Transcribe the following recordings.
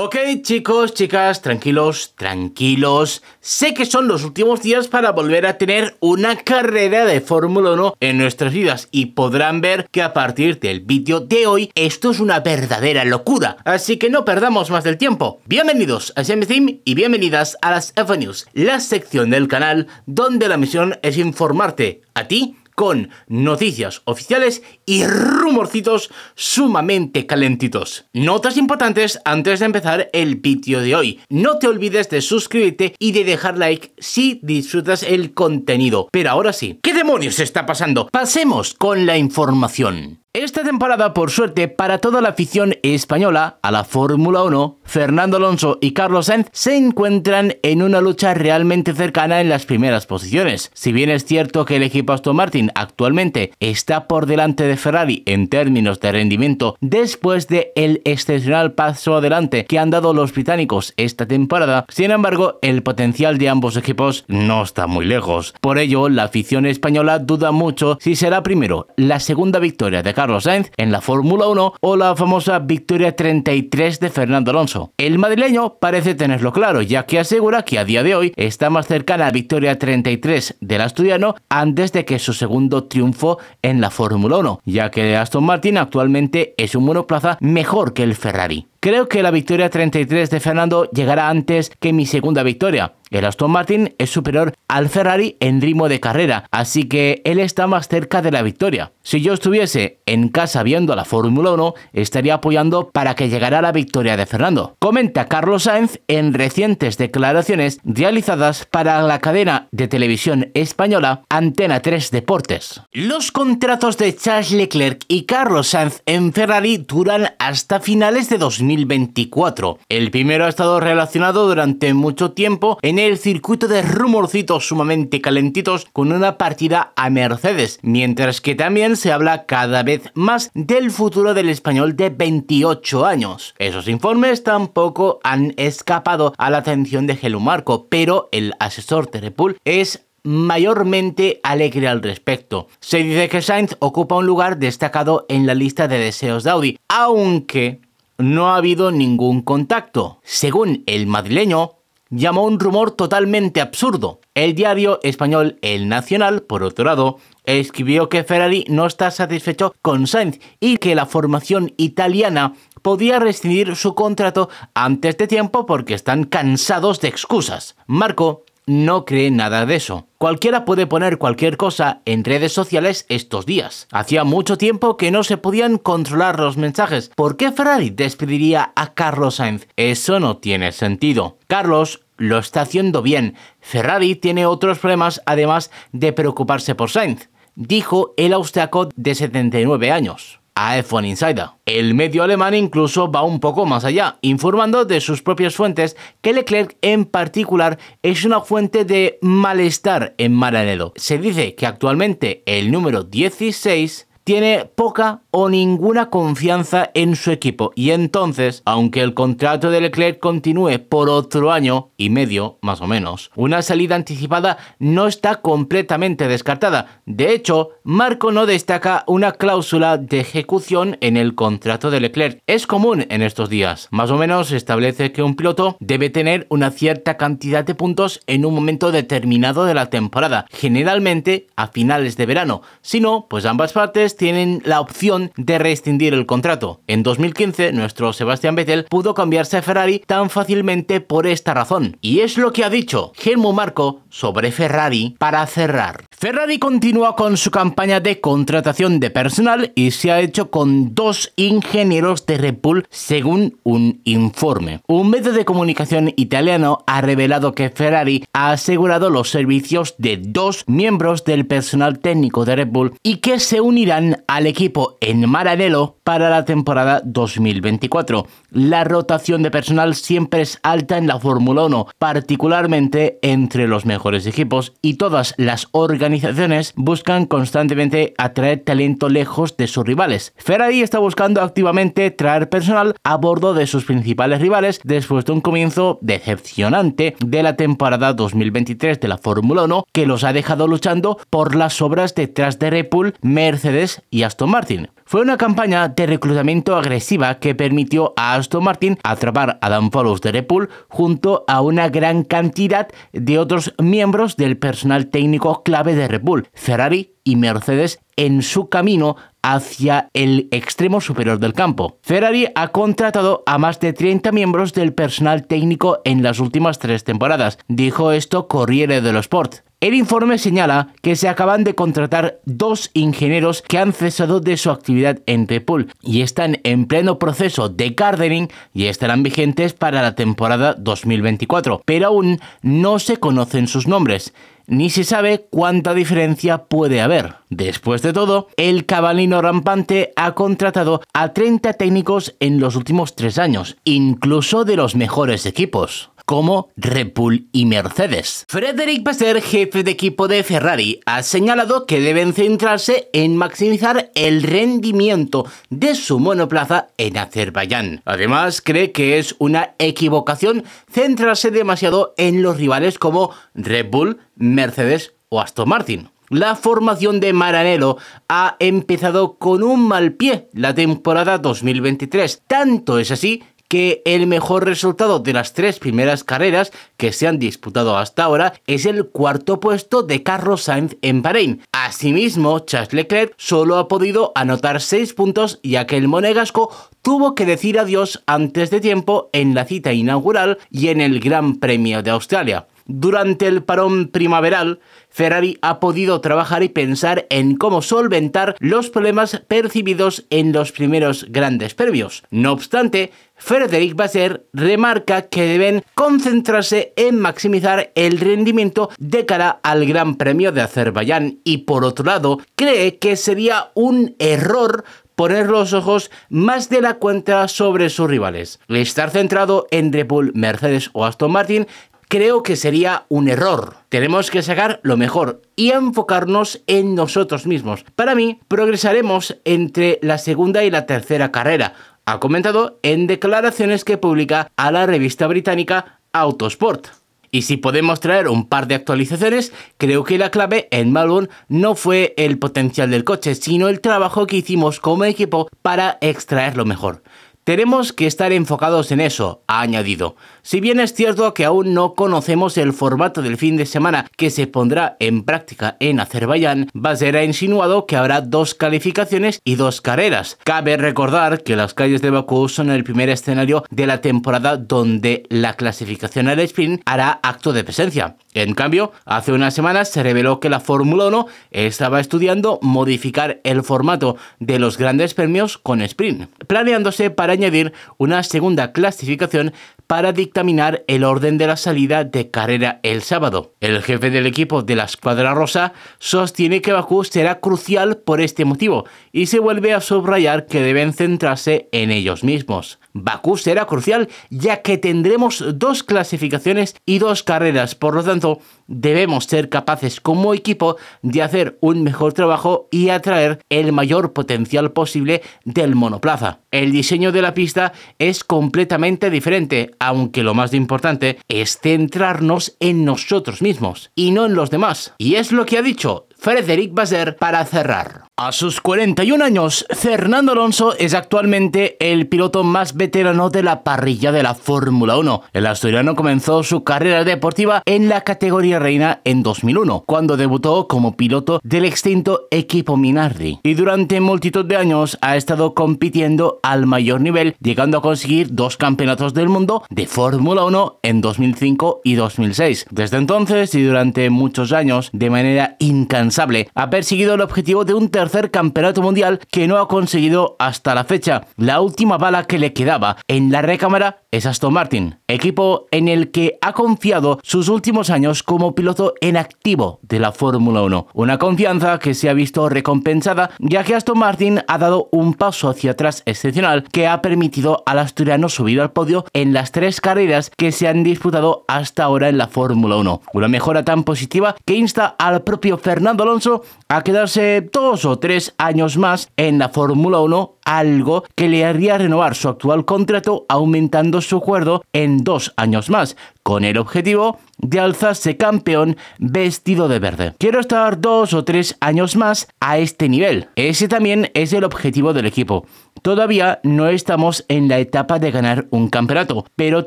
Ok chicos, chicas, tranquilos, tranquilos. Sé que son los últimos días para volver a tener una carrera de Fórmula 1 en nuestras vidas y podrán ver que a partir del vídeo de hoy esto es una verdadera locura. Así que no perdamos más del tiempo. Bienvenidos a Team y bienvenidas a las F-News, la sección del canal donde la misión es informarte a ti con noticias oficiales y rumorcitos sumamente calentitos. Notas importantes antes de empezar el vídeo de hoy. No te olvides de suscribirte y de dejar like si disfrutas el contenido. Pero ahora sí, ¿qué demonios está pasando? Pasemos con la información. Esta temporada, por suerte, para toda la afición española a la Fórmula 1, Fernando Alonso y Carlos Sainz se encuentran en una lucha realmente cercana en las primeras posiciones. Si bien es cierto que el equipo Aston Martin actualmente está por delante de Ferrari en términos de rendimiento después de el excepcional paso adelante que han dado los británicos esta temporada, sin embargo, el potencial de ambos equipos no está muy lejos. Por ello, la afición española duda mucho si será primero la segunda victoria de Carlos Carlos Sainz en la Fórmula 1 o la famosa victoria 33 de Fernando Alonso. El madrileño parece tenerlo claro, ya que asegura que a día de hoy está más cerca la victoria 33 del asturiano antes de que su segundo triunfo en la Fórmula 1, ya que Aston Martin actualmente es un monoplaza mejor que el Ferrari. Creo que la victoria 33 de Fernando llegará antes que mi segunda victoria. El Aston Martin es superior al Ferrari en ritmo de carrera, así que él está más cerca de la victoria. Si yo estuviese en casa viendo la Fórmula 1, estaría apoyando para que llegara la victoria de Fernando. Comenta Carlos Sainz en recientes declaraciones realizadas para la cadena de televisión española Antena 3 Deportes. Los contratos de Charles Leclerc y Carlos Sainz en Ferrari duran hasta finales de 2000 2024. El primero ha estado relacionado durante mucho tiempo en el circuito de rumorcitos sumamente calentitos con una partida a Mercedes, mientras que también se habla cada vez más del futuro del español de 28 años. Esos informes tampoco han escapado a la atención de Gelu Marco, pero el asesor Terepul es mayormente alegre al respecto. Se dice que Sainz ocupa un lugar destacado en la lista de deseos de Audi, aunque no ha habido ningún contacto. Según el madrileño, llamó un rumor totalmente absurdo. El diario español El Nacional, por otro lado, escribió que Ferrari no está satisfecho con Sainz y que la formación italiana podía rescindir su contrato antes de tiempo porque están cansados de excusas. Marco no cree nada de eso. Cualquiera puede poner cualquier cosa en redes sociales estos días. Hacía mucho tiempo que no se podían controlar los mensajes. ¿Por qué Ferrari despediría a Carlos Sainz? Eso no tiene sentido. Carlos lo está haciendo bien. Ferrari tiene otros problemas además de preocuparse por Sainz, dijo el austriaco de 79 años iPhone Insider. El medio alemán incluso va un poco más allá, informando de sus propias fuentes que Leclerc en particular es una fuente de malestar en Maranello. Se dice que actualmente el número 16 tiene poca o ninguna confianza en su equipo y entonces, aunque el contrato de Leclerc continúe por otro año y medio, más o menos, una salida anticipada no está completamente descartada. De hecho, Marco no destaca una cláusula de ejecución en el contrato de Leclerc. Es común en estos días. Más o menos establece que un piloto debe tener una cierta cantidad de puntos en un momento determinado de la temporada, generalmente a finales de verano. Si no, pues ambas partes tienen la opción de rescindir el contrato. En 2015, nuestro Sebastian Vettel pudo cambiarse a Ferrari tan fácilmente por esta razón. Y es lo que ha dicho Helmut Marco sobre Ferrari para cerrar. Ferrari continúa con su campaña de contratación de personal y se ha hecho con dos ingenieros de Red Bull según un informe. Un medio de comunicación italiano ha revelado que Ferrari ha asegurado los servicios de dos miembros del personal técnico de Red Bull y que se unirán al equipo en Maradelo para la temporada 2024. La rotación de personal siempre es alta en la Fórmula 1, particularmente entre los mejores equipos, y todas las organizaciones buscan constantemente atraer talento lejos de sus rivales. Ferrari está buscando activamente traer personal a bordo de sus principales rivales después de un comienzo decepcionante de la temporada 2023 de la Fórmula 1 que los ha dejado luchando por las obras detrás de Red Bull, Mercedes y Aston Martin. Fue una campaña de reclutamiento agresiva que permitió a Aston Martin atrapar a Dan Follows de Bull junto a una gran cantidad de otros miembros del personal técnico clave de Red Bull, Ferrari y Mercedes en su camino hacia el extremo superior del campo. Ferrari ha contratado a más de 30 miembros del personal técnico en las últimas tres temporadas, dijo esto Corriere dello Sport. El informe señala que se acaban de contratar dos ingenieros que han cesado de su actividad en Repul y están en pleno proceso de gardening y estarán vigentes para la temporada 2024, pero aún no se conocen sus nombres ni se sabe cuánta diferencia puede haber. Después de todo, el cabalino rampante ha contratado a 30 técnicos en los últimos tres años, incluso de los mejores equipos como Red Bull y Mercedes. Frederick Vasser, jefe de equipo de Ferrari, ha señalado que deben centrarse en maximizar el rendimiento de su monoplaza en Azerbaiyán. Además, cree que es una equivocación centrarse demasiado en los rivales como Red Bull, Mercedes o Aston Martin. La formación de Maranello ha empezado con un mal pie la temporada 2023. Tanto es así que el mejor resultado de las tres primeras carreras que se han disputado hasta ahora es el cuarto puesto de Carlos Sainz en Bahrein. Asimismo, Charles Leclerc solo ha podido anotar seis puntos ya que el monegasco tuvo que decir adiós antes de tiempo en la cita inaugural y en el Gran Premio de Australia. Durante el parón primaveral, Ferrari ha podido trabajar y pensar en cómo solventar los problemas percibidos en los primeros grandes premios. No obstante, Frederick Basser remarca que deben concentrarse en maximizar el rendimiento de cara al Gran Premio de Azerbaiyán y por otro lado cree que sería un error poner los ojos más de la cuenta sobre sus rivales. Estar centrado en Red Bull, Mercedes o Aston Martin creo que sería un error. Tenemos que sacar lo mejor y enfocarnos en nosotros mismos. Para mí, progresaremos entre la segunda y la tercera carrera, ha comentado en declaraciones que publica a la revista británica Autosport. Y si podemos traer un par de actualizaciones, creo que la clave en Melbourne no fue el potencial del coche, sino el trabajo que hicimos como equipo para extraer lo mejor. Tenemos que estar enfocados en eso, ha añadido. Si bien es cierto que aún no conocemos el formato del fin de semana que se pondrá en práctica en Azerbaiyán, Baser ha insinuado que habrá dos calificaciones y dos carreras. Cabe recordar que las calles de Bakú son el primer escenario de la temporada donde la clasificación al sprint hará acto de presencia. En cambio, hace unas semanas se reveló que la Fórmula 1 estaba estudiando modificar el formato de los grandes premios con sprint, planeándose para añadir una segunda clasificación para dictaminar el orden de la salida de carrera el sábado. El jefe del equipo de la escuadra rosa sostiene que Bakú será crucial por este motivo y se vuelve a subrayar que deben centrarse en ellos mismos. Bakú será crucial ya que tendremos dos clasificaciones y dos carreras, por lo tanto debemos ser capaces como equipo de hacer un mejor trabajo y atraer el mayor potencial posible del monoplaza. El diseño de la pista es completamente diferente, aunque lo más importante es centrarnos en nosotros mismos y no en los demás. Y es lo que ha dicho Frederick Bazer para cerrar. A sus 41 años, Fernando Alonso es actualmente el piloto más veterano de la parrilla de la Fórmula 1. El asturiano comenzó su carrera deportiva en la categoría reina en 2001, cuando debutó como piloto del extinto equipo Minardi. Y durante multitud de años ha estado compitiendo al mayor nivel, llegando a conseguir dos campeonatos del mundo de Fórmula 1 en 2005 y 2006. Desde entonces y durante muchos años, de manera incansable, ha perseguido el objetivo de un tercer campeonato mundial que no ha conseguido hasta la fecha. La última bala que le quedaba en la recámara es Aston Martin, equipo en el que ha confiado sus últimos años como piloto en activo de la Fórmula 1. Una confianza que se ha visto recompensada ya que Aston Martin ha dado un paso hacia atrás excepcional que ha permitido al asturiano subir al podio en las tres carreras que se han disputado hasta ahora en la Fórmula 1. Una mejora tan positiva que insta al propio Fernando Alonso a quedarse dos o tres años más en la Fórmula 1 algo que le haría renovar su actual contrato aumentando su acuerdo en dos años más, con el objetivo de alzarse campeón vestido de verde. Quiero estar dos o tres años más a este nivel. Ese también es el objetivo del equipo. Todavía no estamos en la etapa de ganar un campeonato, pero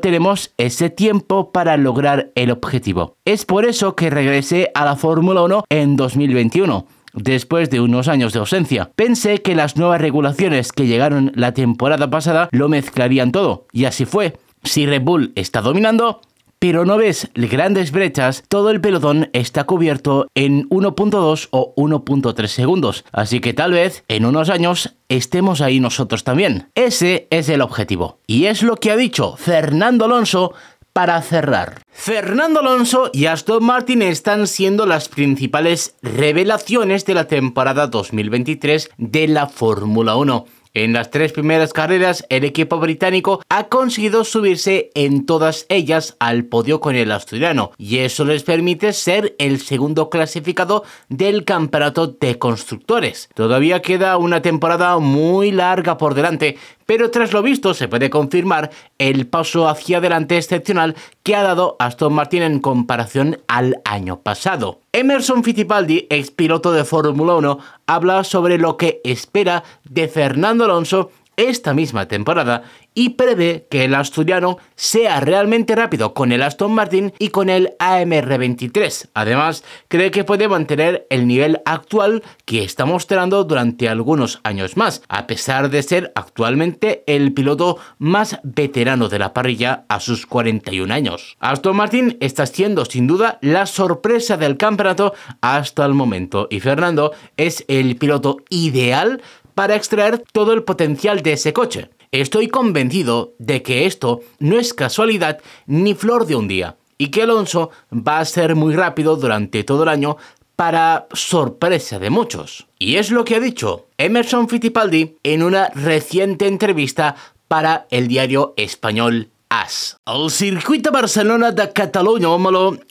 tenemos ese tiempo para lograr el objetivo. Es por eso que regresé a la Fórmula 1 en 2021 después de unos años de ausencia. Pensé que las nuevas regulaciones que llegaron la temporada pasada lo mezclarían todo, y así fue. Si Red Bull está dominando, pero no ves grandes brechas, todo el pelotón está cubierto en 1.2 o 1.3 segundos, así que tal vez en unos años estemos ahí nosotros también. Ese es el objetivo. Y es lo que ha dicho Fernando Alonso para cerrar. Fernando Alonso y Aston Martin están siendo las principales revelaciones de la temporada 2023 de la Fórmula 1. En las tres primeras carreras, el equipo británico ha conseguido subirse en todas ellas al podio con el asturiano, y eso les permite ser el segundo clasificado del campeonato de constructores. Todavía queda una temporada muy larga por delante, pero tras lo visto se puede confirmar el paso hacia adelante excepcional que ha dado Aston Martin en comparación al año pasado. Emerson Fittipaldi, ex piloto de Fórmula 1, habla sobre lo que espera de Fernando Alonso esta misma temporada y prevé que el asturiano sea realmente rápido con el Aston Martin y con el AMR23. Además, cree que puede mantener el nivel actual que está mostrando durante algunos años más, a pesar de ser actualmente el piloto más veterano de la parrilla a sus 41 años. Aston Martin está siendo sin duda la sorpresa del campeonato hasta el momento y Fernando es el piloto ideal para extraer todo el potencial de ese coche. Estoy convencido de que esto no es casualidad ni flor de un día y que Alonso va a ser muy rápido durante todo el año para sorpresa de muchos. Y es lo que ha dicho Emerson Fittipaldi en una reciente entrevista para el diario español AS. El circuito Barcelona de Cataluña,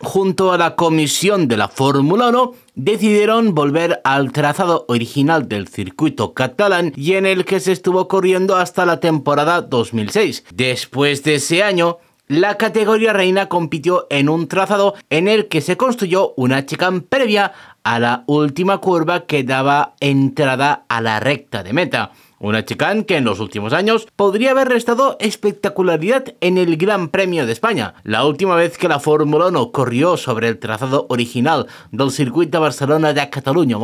junto a la comisión de la Fórmula 1, decidieron volver al trazado original del circuito catalán y en el que se estuvo corriendo hasta la temporada 2006. Después de ese año, la categoría reina compitió en un trazado en el que se construyó una chicane previa a la última curva que daba entrada a la recta de meta. Una chicane que en los últimos años podría haber restado espectacularidad en el Gran Premio de España. La última vez que la Fórmula 1 corrió sobre el trazado original del circuito de Barcelona de Cataluña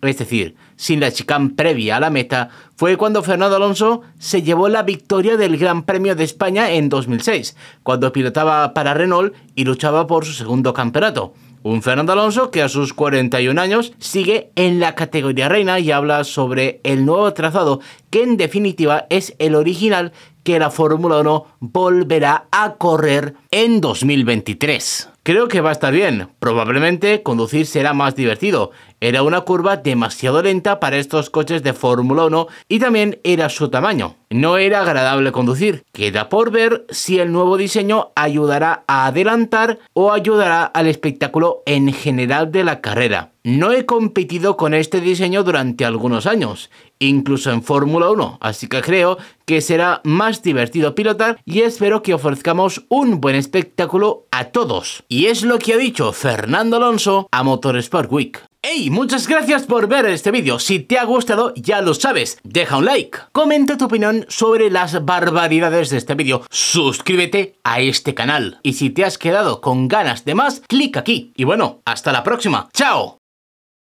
es decir, sin la chicane previa a la meta, fue cuando Fernando Alonso se llevó la victoria del Gran Premio de España en 2006, cuando pilotaba para Renault y luchaba por su segundo campeonato. Un Fernando Alonso que a sus 41 años sigue en la categoría reina y habla sobre el nuevo trazado que en definitiva es el original que la Fórmula 1 volverá a correr en 2023. Creo que va a estar bien. Probablemente conducir será más divertido. Era una curva demasiado lenta para estos coches de Fórmula 1 y también era su tamaño. No era agradable conducir. Queda por ver si el nuevo diseño ayudará a adelantar o ayudará al espectáculo en general de la carrera. No he competido con este diseño durante algunos años incluso en Fórmula 1, así que creo que será más divertido pilotar y espero que ofrezcamos un buen espectáculo a todos. Y es lo que ha dicho Fernando Alonso a Motorsport Week. ¡Hey! Muchas gracias por ver este vídeo. Si te ha gustado, ya lo sabes, deja un like. Comenta tu opinión sobre las barbaridades de este vídeo. Suscríbete a este canal. Y si te has quedado con ganas de más, clic aquí. Y bueno, hasta la próxima. ¡Chao!